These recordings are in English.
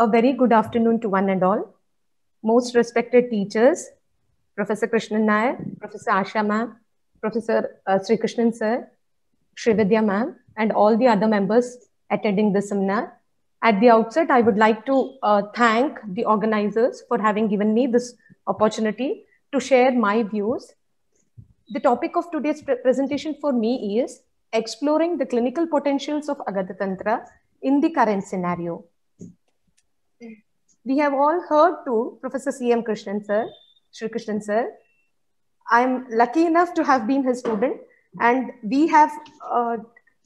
A very good afternoon to one and all. Most respected teachers, Professor Krishnan Nair, Professor Asha ma'am, Professor uh, Sri Krishnan sir, Srividya ma'am, and all the other members attending this seminar. At the outset, I would like to uh, thank the organizers for having given me this opportunity to share my views. The topic of today's pre presentation for me is exploring the clinical potentials of Agatha Tantra in the current scenario. We have all heard to Professor C.M. Krishnan sir, Sri Krishnan sir. I'm lucky enough to have been his student and we have uh,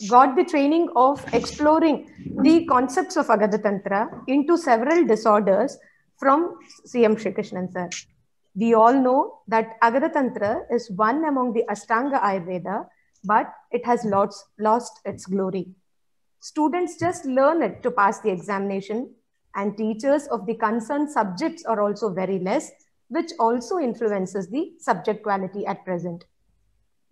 got the training of exploring the concepts of Agatha Tantra into several disorders from C.M. Sri Krishnan sir. We all know that Agatha Tantra is one among the Ashtanga Ayurveda, but it has lost, lost its glory. Students just learn it to pass the examination and teachers of the concerned subjects are also very less, which also influences the subject quality at present.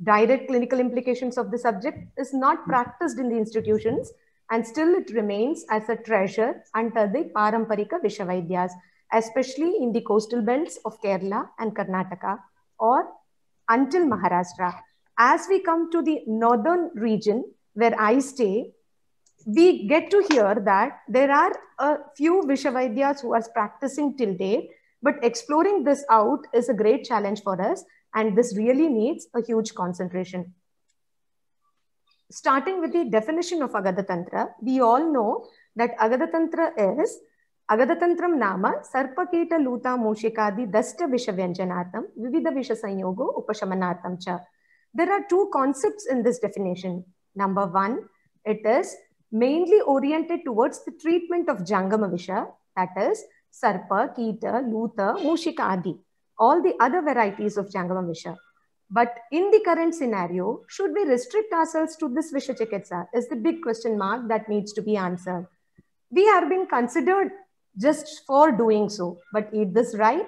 Direct clinical implications of the subject is not practiced in the institutions and still it remains as a treasure under the Paramparika Vishwavaidyas, especially in the coastal belts of Kerala and Karnataka or until Maharashtra. As we come to the northern region where I stay, we get to hear that there are a few Vishavadyas who are practicing till date, but exploring this out is a great challenge for us. And this really needs a huge concentration. Starting with the definition of Agada Tantra, we all know that Agada Tantra is अगधतंत्रम नाम Nama लूता मूषिकादि दष्ट विष व्यंजनार्थम विविध vivida संयोगो उपशमनार्थम च cha. There are two concepts in this definition. Number one, it is mainly oriented towards the treatment of Jangama Visha, that is Sarpa, Kita, Luta, Mushika Adi, all the other varieties of Jangama Visha. But in the current scenario, should we restrict ourselves to this Visha Chikitsa is the big question mark that needs to be answered. We are being considered just for doing so, but is this right?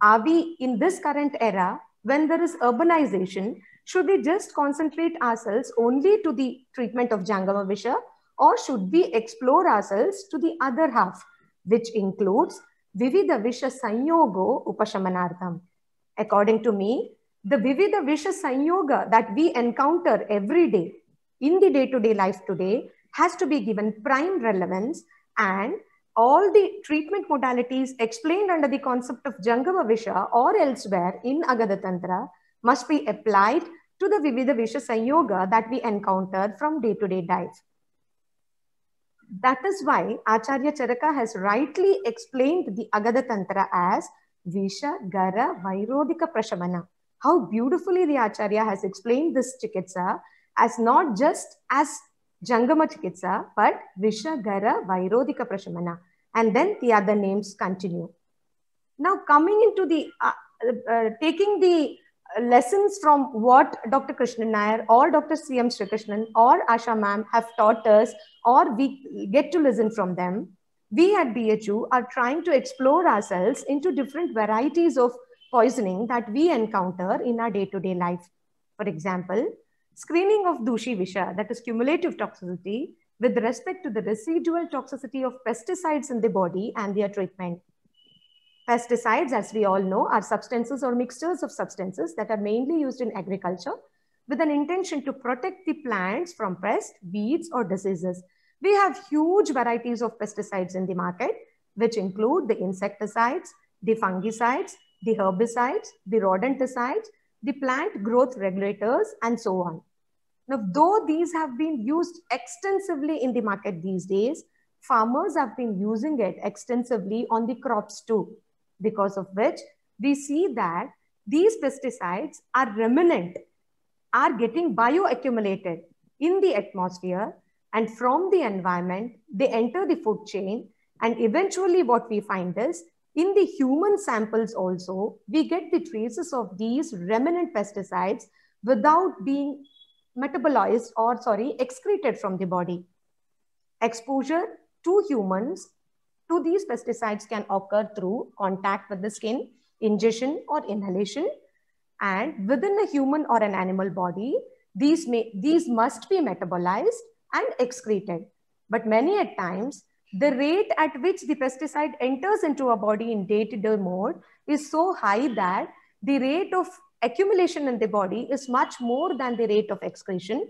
Are we in this current era when there is urbanization, should we just concentrate ourselves only to the treatment of Jangama Visha or should we explore ourselves to the other half, which includes Vivida Visha Sanyogo Upashamanartham? According to me, the Vivida Visha Sanyoga that we encounter every day in the day to day life today has to be given prime relevance and all the treatment modalities explained under the concept of jangava Visha or elsewhere in Agada Tantra must be applied to the Vivida Visha Sanyoga that we encounter from day to day life. That is why Acharya Charaka has rightly explained the Agada Tantra as Visha Gara Vairodika Prashamana. How beautifully the Acharya has explained this Chikitsa as not just as Jangama Chikitsa, but Visha Gara Vairodika Prashamana. And then the other names continue. Now coming into the, uh, uh, taking the lessons from what Dr. Krishnan Nair or Dr. C.M. Srikrishnan or Asha ma'am have taught us or we get to listen from them, we at BHU are trying to explore ourselves into different varieties of poisoning that we encounter in our day-to-day -day life. For example, screening of Dushi Visha, that is cumulative toxicity, with respect to the residual toxicity of pesticides in the body and their treatment. Pesticides, as we all know, are substances or mixtures of substances that are mainly used in agriculture with an intention to protect the plants from pests, weeds, or diseases. We have huge varieties of pesticides in the market, which include the insecticides, the fungicides, the herbicides, the rodenticides, the plant growth regulators, and so on. Now, though these have been used extensively in the market these days, farmers have been using it extensively on the crops too because of which we see that these pesticides are remnant, are getting bioaccumulated in the atmosphere and from the environment, they enter the food chain. And eventually what we find is in the human samples also, we get the traces of these remnant pesticides without being metabolized or sorry, excreted from the body. Exposure to humans to these pesticides can occur through contact with the skin, ingestion or inhalation. And within a human or an animal body, these, may, these must be metabolized and excreted. But many at times, the rate at which the pesticide enters into a body in day-to-day -day mode is so high that the rate of accumulation in the body is much more than the rate of excretion,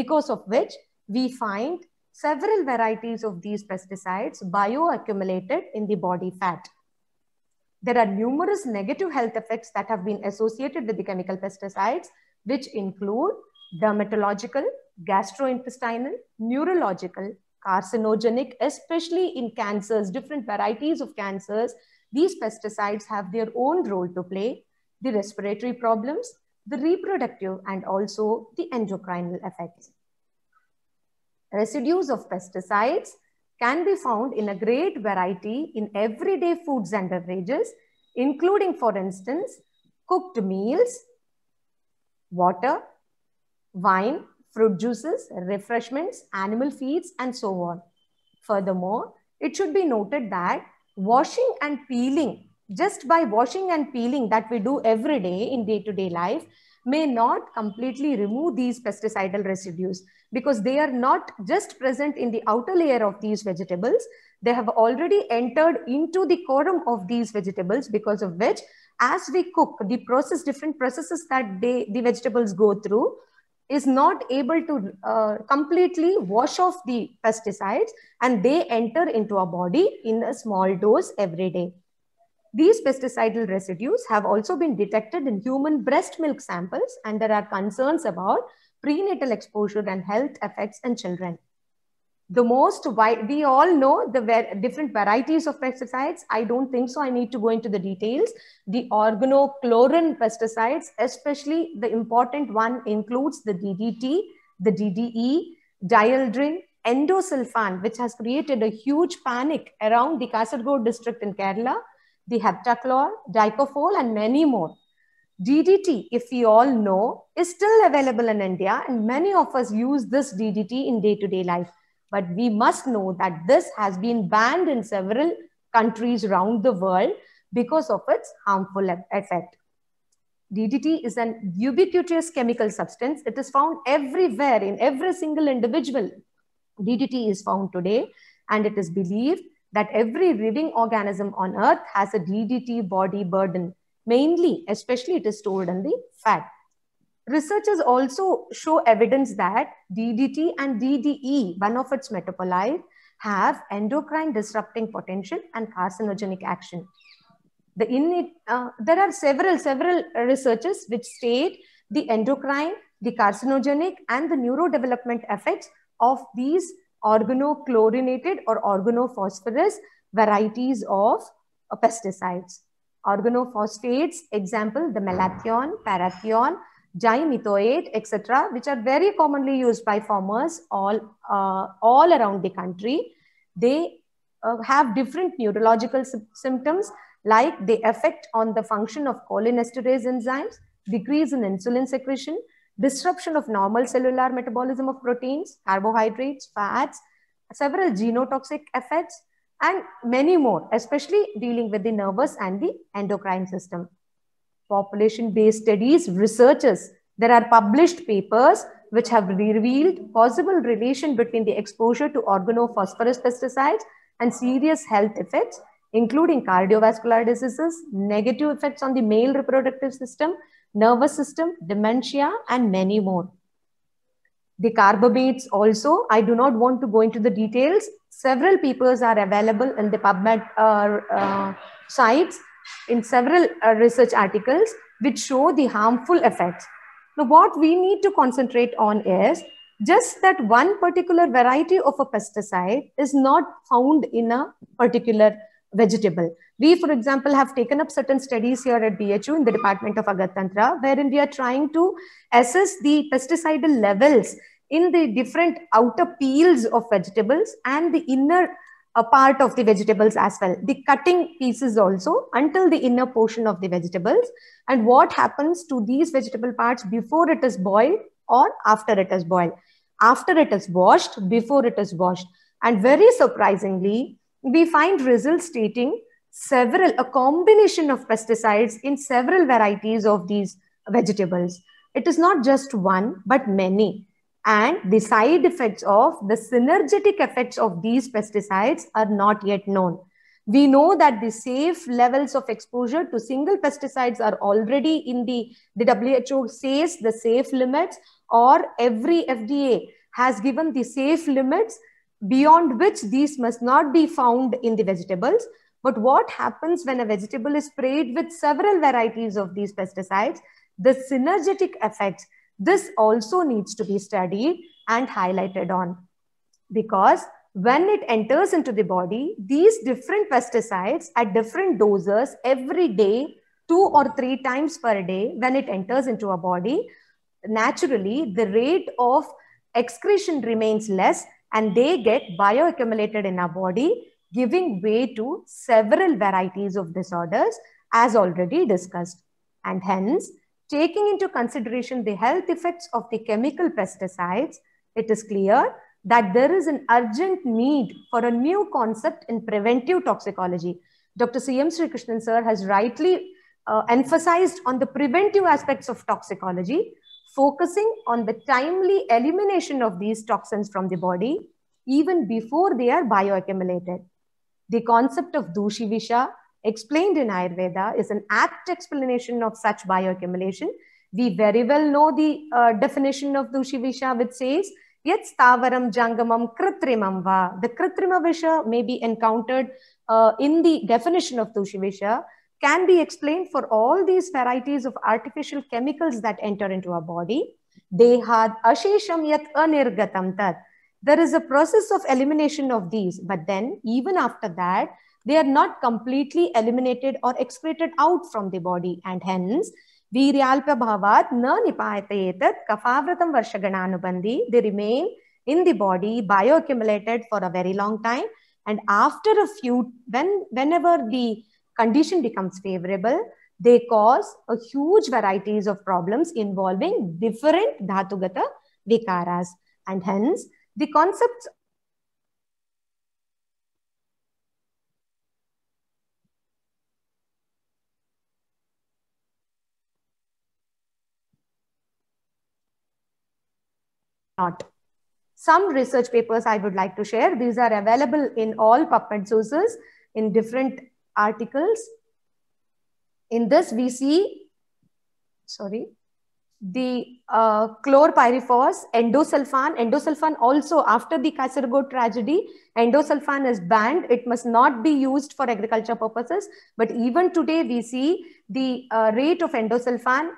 because of which we find several varieties of these pesticides bioaccumulated in the body fat. There are numerous negative health effects that have been associated with the chemical pesticides, which include dermatological, gastrointestinal, neurological, carcinogenic, especially in cancers, different varieties of cancers. These pesticides have their own role to play, the respiratory problems, the reproductive, and also the endocrine effects. Residues of pesticides can be found in a great variety in everyday foods and beverages, including, for instance, cooked meals, water, wine, fruit juices, refreshments, animal feeds, and so on. Furthermore, it should be noted that washing and peeling, just by washing and peeling that we do every day in day-to-day -day life, may not completely remove these pesticidal residues because they are not just present in the outer layer of these vegetables. They have already entered into the quorum of these vegetables because of which as we cook, the process, different processes that they, the vegetables go through is not able to uh, completely wash off the pesticides and they enter into our body in a small dose every day. These pesticidal residues have also been detected in human breast milk samples and there are concerns about prenatal exposure and health effects in children. The most, we all know the different varieties of pesticides. I don't think so. I need to go into the details. The organochlorine pesticides, especially the important one includes the DDT, the DDE, dieldrin, endosulfan, which has created a huge panic around the Kasargod district in Kerala the heptachlor, dicofol, and many more. DDT, if we all know, is still available in India and many of us use this DDT in day-to-day -day life. But we must know that this has been banned in several countries around the world because of its harmful effect. DDT is an ubiquitous chemical substance. It is found everywhere in every single individual. DDT is found today and it is believed that every living organism on earth has a DDT body burden. Mainly, especially it is stored in the fat. Researchers also show evidence that DDT and DDE, one of its metabolites, have endocrine disrupting potential and carcinogenic action. The uh, there are several, several researchers which state the endocrine, the carcinogenic and the neurodevelopment effects of these organochlorinated or organophosphorus varieties of uh, pesticides. Organophosphates, example, the malathion, parathion, dimethoate, etc., which are very commonly used by farmers all, uh, all around the country. They uh, have different neurological symptoms like they affect on the function of cholinesterase enzymes, decrease in insulin secretion, disruption of normal cellular metabolism of proteins, carbohydrates, fats, several genotoxic effects, and many more, especially dealing with the nervous and the endocrine system. Population-based studies, researchers, there are published papers which have revealed possible relation between the exposure to organophosphorus pesticides and serious health effects, including cardiovascular diseases, negative effects on the male reproductive system, nervous system, dementia, and many more. The carbamates also, I do not want to go into the details. Several papers are available in the PubMed uh, uh, sites in several uh, research articles which show the harmful effects. Now, what we need to concentrate on is just that one particular variety of a pesticide is not found in a particular vegetable. We, for example, have taken up certain studies here at BHU in the Department of Agatantra, wherein we are trying to assess the pesticidal levels in the different outer peels of vegetables and the inner a uh, part of the vegetables as well the cutting pieces also until the inner portion of the vegetables and what happens to these vegetable parts before it is boiled or after it is boiled after it is washed before it is washed and very surprisingly we find results stating several, a combination of pesticides in several varieties of these vegetables. It is not just one, but many. And the side effects of the synergetic effects of these pesticides are not yet known. We know that the safe levels of exposure to single pesticides are already in the, the WHO says the safe limits or every FDA has given the safe limits beyond which these must not be found in the vegetables. But what happens when a vegetable is sprayed with several varieties of these pesticides? The synergetic effects, this also needs to be studied and highlighted on. Because when it enters into the body, these different pesticides at different doses every day, two or three times per day, when it enters into a body, naturally the rate of excretion remains less and they get bioaccumulated in our body, giving way to several varieties of disorders as already discussed. And hence, taking into consideration the health effects of the chemical pesticides, it is clear that there is an urgent need for a new concept in preventive toxicology. Dr. C.M. Srikrishnan sir has rightly uh, emphasized on the preventive aspects of toxicology, focusing on the timely elimination of these toxins from the body even before they are bioaccumulated. The concept of Dushivisha explained in Ayurveda is an apt explanation of such bioaccumulation. We very well know the uh, definition of Dushivisha which says yet stavaram jangamam kritrimam va. The kritrima visha may be encountered uh, in the definition of Dushivisha can be explained for all these varieties of artificial chemicals that enter into our body. Dehad ashesham yat anirgatam tat. There is a process of elimination of these, but then even after that, they are not completely eliminated or excreted out from the body and hence bhavat na nipayatetat kafavratam varshagananubandhi. They remain in the body, bioaccumulated for a very long time. And after a few, when whenever the condition becomes favorable, they cause a huge varieties of problems involving different dhatugata vikaras. And hence, the concepts not. Some research papers I would like to share. These are available in all PubMed sources in different articles. In this, we see, sorry, the uh, chlorpyrifos, endosulfan. Endosulfan also, after the Kasargod tragedy, endosulfan is banned. It must not be used for agriculture purposes. But even today, we see the uh, rate of endosulfan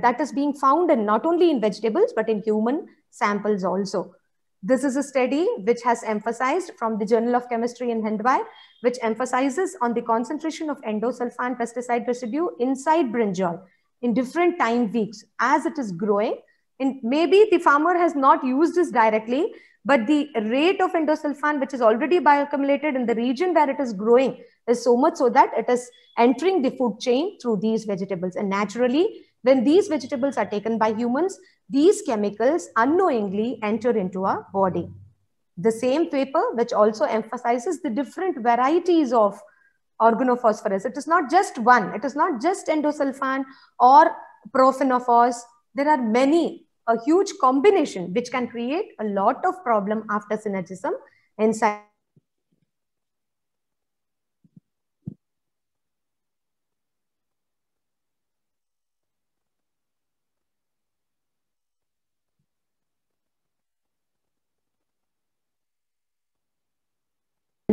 that is being found in not only in vegetables, but in human samples also. This is a study which has emphasized from the Journal of Chemistry in Hindwai, which emphasizes on the concentration of endosulfan pesticide residue inside brinjal in different time weeks as it is growing. And maybe the farmer has not used this directly, but the rate of endosulfan, which is already bioaccumulated in the region where it is growing, is so much so that it is entering the food chain through these vegetables. And naturally, when these vegetables are taken by humans, these chemicals unknowingly enter into our body. The same paper, which also emphasizes the different varieties of organophosphorus. It is not just one. It is not just endosulfan or profenophos. There are many, a huge combination, which can create a lot of problem after synergism inside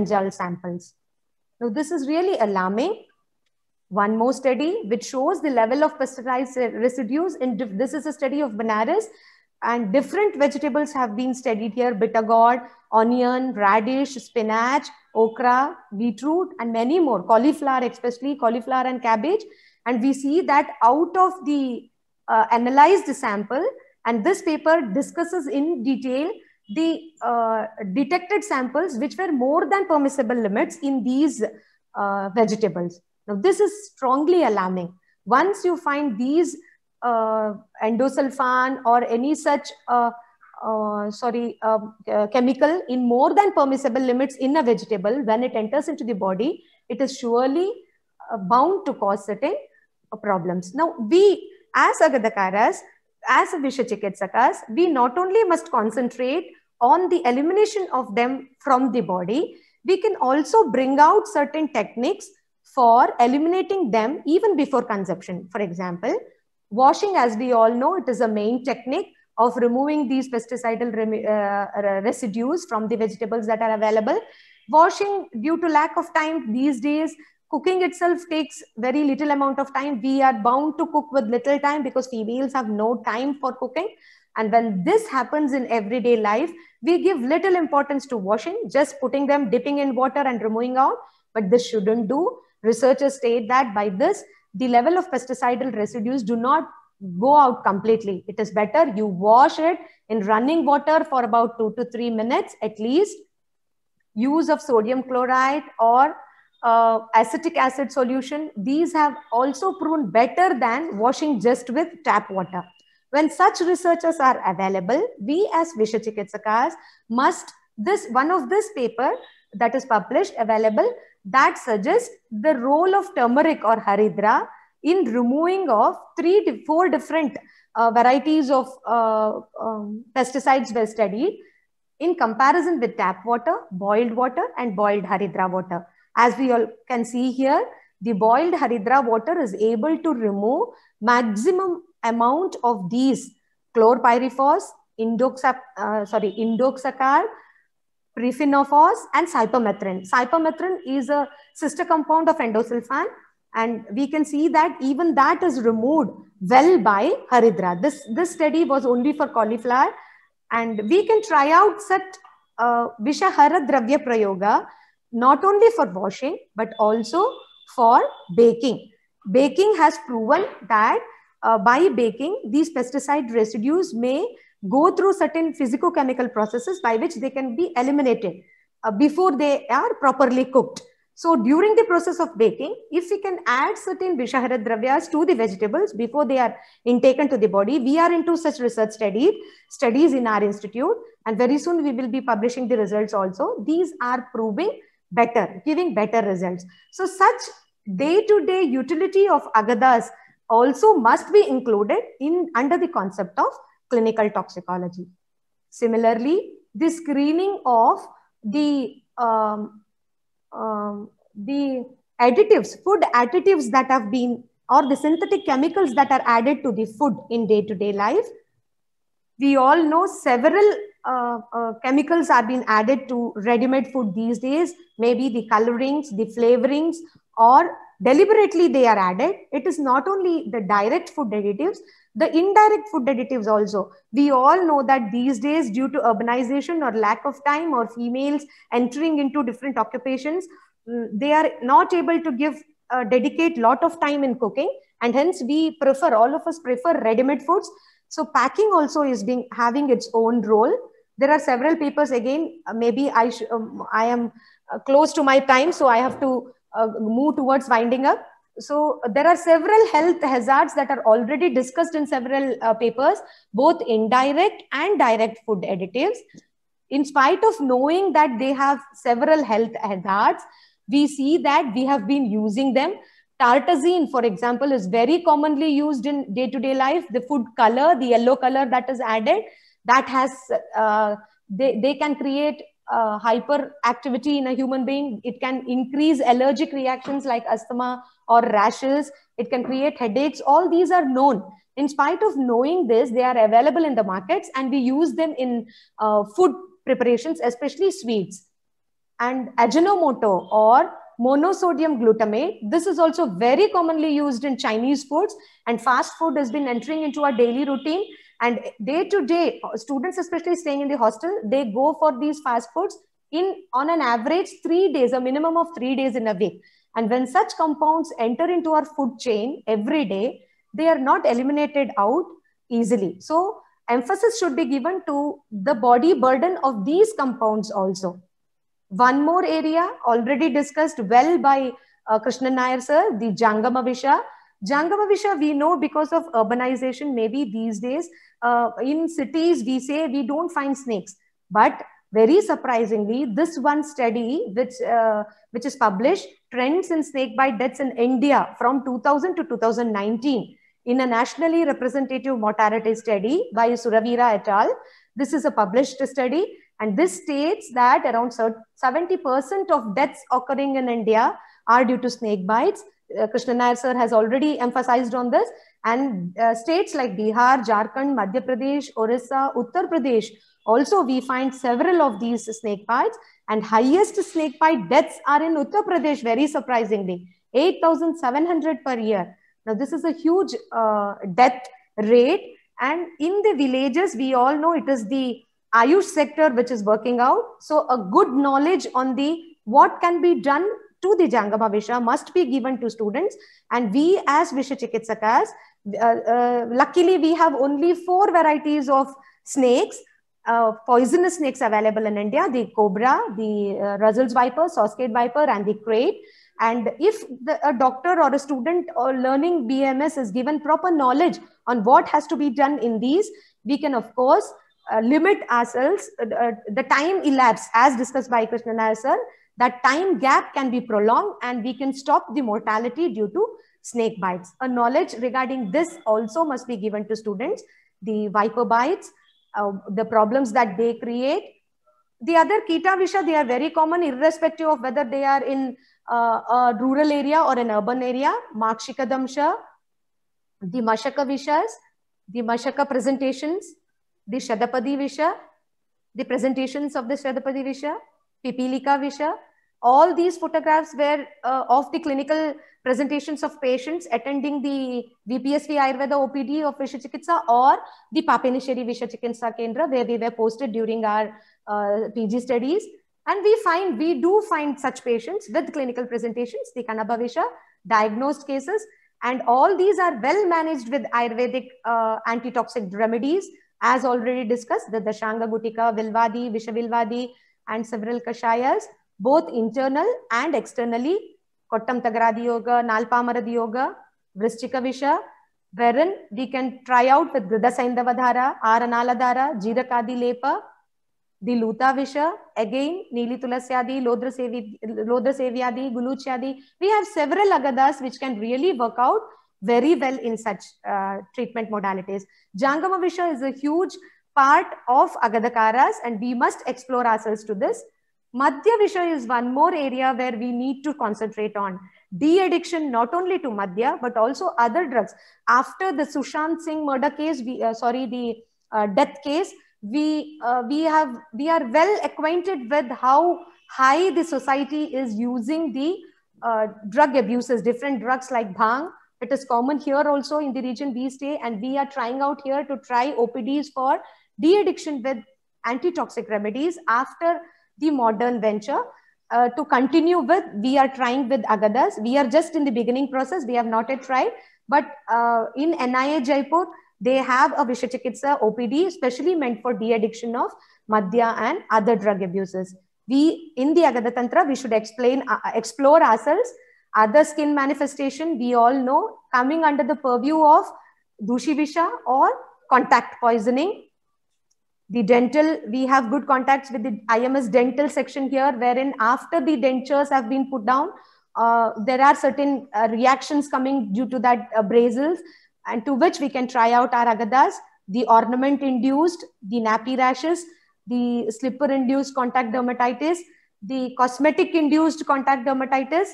gel samples. Now this is really alarming. One more study which shows the level of pesticide residues. In this is a study of Benares and different vegetables have been studied here. Bitter gourd, onion, radish, spinach, okra, beetroot and many more. Cauliflower especially, cauliflower and cabbage. And we see that out of the uh, analyzed sample and this paper discusses in detail the uh, detected samples which were more than permissible limits in these uh, vegetables. Now, this is strongly alarming. Once you find these uh, endosulfan or any such uh, uh, sorry um, uh, chemical in more than permissible limits in a vegetable, when it enters into the body, it is surely bound to cause certain problems. Now, we as Agadakaras as Vishachikitsakas, we not only must concentrate on the elimination of them from the body, we can also bring out certain techniques for eliminating them even before conception. For example, washing, as we all know, it is a main technique of removing these pesticidal uh, residues from the vegetables that are available. Washing due to lack of time these days, cooking itself takes very little amount of time we are bound to cook with little time because females have no time for cooking and when this happens in everyday life we give little importance to washing just putting them dipping in water and removing out but this shouldn't do researchers state that by this the level of pesticidal residues do not go out completely it is better you wash it in running water for about 2 to 3 minutes at least use of sodium chloride or uh, acetic acid solution, these have also proven better than washing just with tap water. When such researchers are available, we as Vishachikitsakas must, this one of this paper that is published available, that suggests the role of turmeric or haridra in removing of three, four different uh, varieties of uh, um, pesticides were studied in comparison with tap water, boiled water and boiled haridra water. As we all can see here, the boiled Haridra water is able to remove maximum amount of these chlorpyrifos, indoxa, uh, sorry, indoxacarb, prefenophos and cypermethrin. Cypermethrin is a sister compound of endosulfan and we can see that even that is removed well by Haridra. This, this study was only for cauliflower and we can try out such uh, Vishahara Dravya Prayoga not only for washing, but also for baking. Baking has proven that uh, by baking, these pesticide residues may go through certain physicochemical processes by which they can be eliminated uh, before they are properly cooked. So during the process of baking, if we can add certain Vishahara Dravyas to the vegetables before they are intaken to the body, we are into such research studies, studies in our institute and very soon we will be publishing the results also. These are proving better, giving better results. So such day-to-day -day utility of agadas also must be included in under the concept of clinical toxicology. Similarly, the screening of the um, um, the additives, food additives that have been or the synthetic chemicals that are added to the food in day-to-day -day life. We all know several uh, uh, chemicals are being added to ready-made food these days, maybe the colorings, the flavorings, or deliberately they are added. It is not only the direct food additives, the indirect food additives also. We all know that these days due to urbanization or lack of time or females entering into different occupations, mm, they are not able to give uh, dedicate lot of time in cooking and hence we prefer all of us prefer ready-made foods so packing also is being having its own role there are several papers again uh, maybe i um, i am uh, close to my time so i have to uh, move towards winding up so uh, there are several health hazards that are already discussed in several uh, papers both indirect and direct food additives in spite of knowing that they have several health hazards we see that we have been using them tartazine for example is very commonly used in day to day life the food color the yellow color that is added that has uh, they, they can create uh, hyperactivity in a human being it can increase allergic reactions like asthma or rashes it can create headaches all these are known in spite of knowing this they are available in the markets and we use them in uh, food preparations especially sweets and ajinomoto or monosodium glutamate this is also very commonly used in chinese foods and fast food has been entering into our daily routine and day to day, students, especially staying in the hostel, they go for these fast foods in on an average three days, a minimum of three days in a week. And when such compounds enter into our food chain every day, they are not eliminated out easily. So emphasis should be given to the body burden of these compounds also. One more area already discussed well by uh, Nair sir, the Jangama Visha, Jangamavisha, we know because of urbanization, maybe these days uh, in cities, we say we don't find snakes. But very surprisingly, this one study, which, uh, which is published, Trends in Snake Bite Deaths in India from 2000 to 2019, in a nationally representative mortality study by Suravira et al. This is a published study, and this states that around 70% of deaths occurring in India are due to snake bites uh, Krishna Nair sir has already emphasized on this. And uh, states like Bihar, Jharkhand, Madhya Pradesh, Orissa, Uttar Pradesh, also we find several of these snake bites. And highest snake bite deaths are in Uttar Pradesh, very surprisingly, 8,700 per year. Now, this is a huge uh, death rate. And in the villages, we all know it is the Ayush sector which is working out. So a good knowledge on the what can be done to the Jangama Visha must be given to students. And we as Visha Chikitsakas, uh, uh, luckily we have only four varieties of snakes, uh, poisonous snakes available in India, the cobra, the uh, Russell's viper, Sauscate viper and the crate. And if the, a doctor or a student or learning BMS is given proper knowledge on what has to be done in these, we can of course uh, limit ourselves, uh, uh, the time elapsed as discussed by Krishna Nair sir, that time gap can be prolonged and we can stop the mortality due to snake bites. A knowledge regarding this also must be given to students. The viper bites, uh, the problems that they create. The other Kita Visha, they are very common irrespective of whether they are in uh, a rural area or an urban area. damsha, the Mashaka Vishas, the Mashaka presentations, the Shadapadi Visha, the presentations of the Shadapadi Visha, Pipilika Visha. All these photographs were uh, of the clinical presentations of patients attending the VPSV Ayurveda OPD of Visha Chikitsa or the Papanishari Visha Chikitsa Kendra where we were posted during our uh, PG studies. And we find, we do find such patients with clinical presentations, the Kanaba Visha, diagnosed cases, and all these are well managed with Ayurvedic uh, antitoxic remedies as already discussed, the Dashanga Gutika, Vilvadi, Vishavilvadi, and several kashayas, both internal and externally, Kottam Tagaradi Yoga, Nalpamarad Yoga, Vrishchika Visha, wherein we can try out with Grida Saindavadhara, Aranaladhara, Jirakadi Lepa, the Luta Visha, again Nili Tulasyadi, Lodra Sevyadi, Guluchyadi. We have several agadas which can really work out very well in such uh, treatment modalities. Jangama Visha is a huge part of agadakaras, and we must explore ourselves to this. Madhya Visha is one more area where we need to concentrate on. De-addiction not only to Madhya but also other drugs. After the Sushant Singh murder case, we, uh, sorry, the uh, death case, we, uh, we, have, we are well acquainted with how high the society is using the uh, drug abuses, different drugs like bhang, it is common here also in the region we stay and we are trying out here to try opds for de-addiction with antitoxic remedies after the modern venture. Uh, to continue with, we are trying with Agadas. We are just in the beginning process. We have not yet tried. But uh, in NIA Jaipur, they have a Visha OPD, especially meant for de-addiction of Madhya and other drug abuses. We, in the Agada Tantra, we should explain, uh, uh, explore ourselves. Other skin manifestation, we all know, coming under the purview of Dushi Visha or contact poisoning the dental, we have good contacts with the IMS dental section here, wherein after the dentures have been put down, uh, there are certain uh, reactions coming due to that abrasals and to which we can try out our agadas, the ornament induced, the nappy rashes, the slipper induced contact dermatitis, the cosmetic induced contact dermatitis.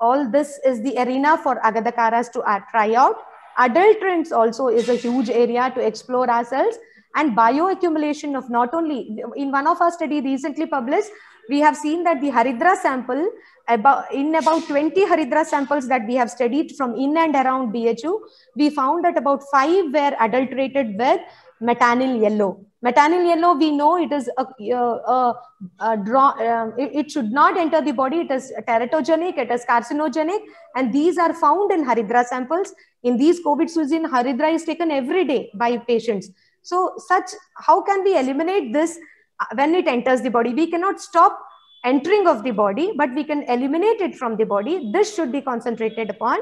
All this is the arena for agadakaras to uh, try out. Adult trends also is a huge area to explore ourselves and bioaccumulation of not only in one of our study recently published we have seen that the haridra sample about in about 20 haridra samples that we have studied from in and around bhu we found that about 5 were adulterated with metanil yellow metanil yellow we know it is a, a, a draw, um, it, it, should not enter the body it is teratogenic it is carcinogenic and these are found in haridra samples in these covid suicide haridra is taken every day by patients so, such how can we eliminate this uh, when it enters the body? We cannot stop entering of the body, but we can eliminate it from the body. This should be concentrated upon.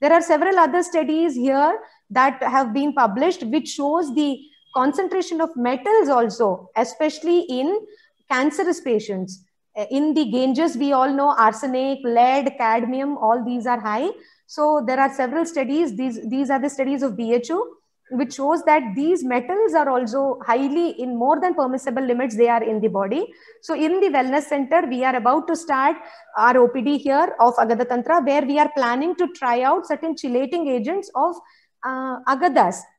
There are several other studies here that have been published, which shows the concentration of metals also, especially in cancerous patients. Uh, in the Ganges, we all know arsenic, lead, cadmium, all these are high. So there are several studies. These, these are the studies of BHU which shows that these metals are also highly in more than permissible limits they are in the body so in the wellness center we are about to start our opd here of agatha tantra where we are planning to try out certain chelating agents of uh,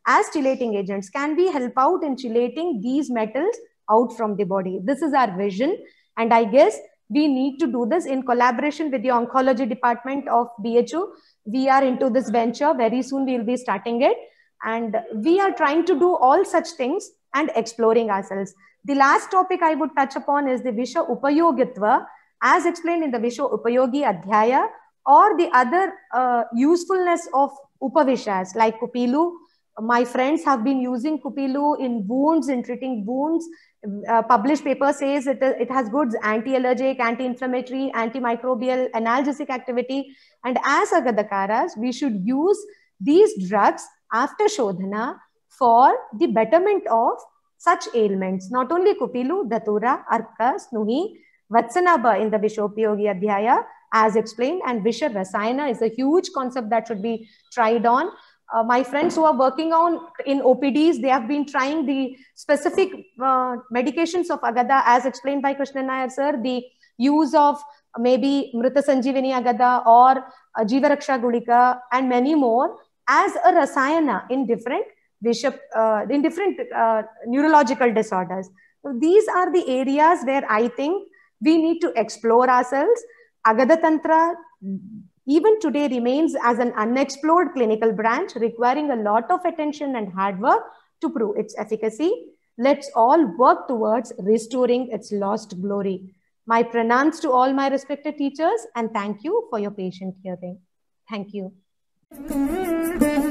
as chelating agents can we help out in chelating these metals out from the body this is our vision and i guess we need to do this in collaboration with the oncology department of bhu we are into this venture very soon we will be starting it and we are trying to do all such things and exploring ourselves. The last topic I would touch upon is the Visha Upayogitva, as explained in the Visha Upayogi Adhyaya, or the other uh, usefulness of Upavishas like Kupilu. My friends have been using Kupilu in wounds, in treating wounds. A uh, published paper says it, it has good anti-allergic, anti-inflammatory, antimicrobial, analgesic activity. And as Agadakaras, we should use these drugs after Shodhana for the betterment of such ailments. Not only Kupilu, Datura, Arka, Snuhi, Vatsanabha in the Vishopyogi Adhyaya as explained and Vishar Rasayana is a huge concept that should be tried on. Uh, my friends who are working on in OPDs, they have been trying the specific uh, medications of Agada as explained by Krishna sir, the use of maybe Mrita Sanjivini Agada or uh, Jivaraksha Gulika and many more as a rasayana in different Bishop, uh, in different uh, neurological disorders. So these are the areas where I think we need to explore ourselves. Agada Tantra even today remains as an unexplored clinical branch requiring a lot of attention and hard work to prove its efficacy. Let's all work towards restoring its lost glory. My pranams to all my respected teachers and thank you for your patient hearing. Thank you. 嗯。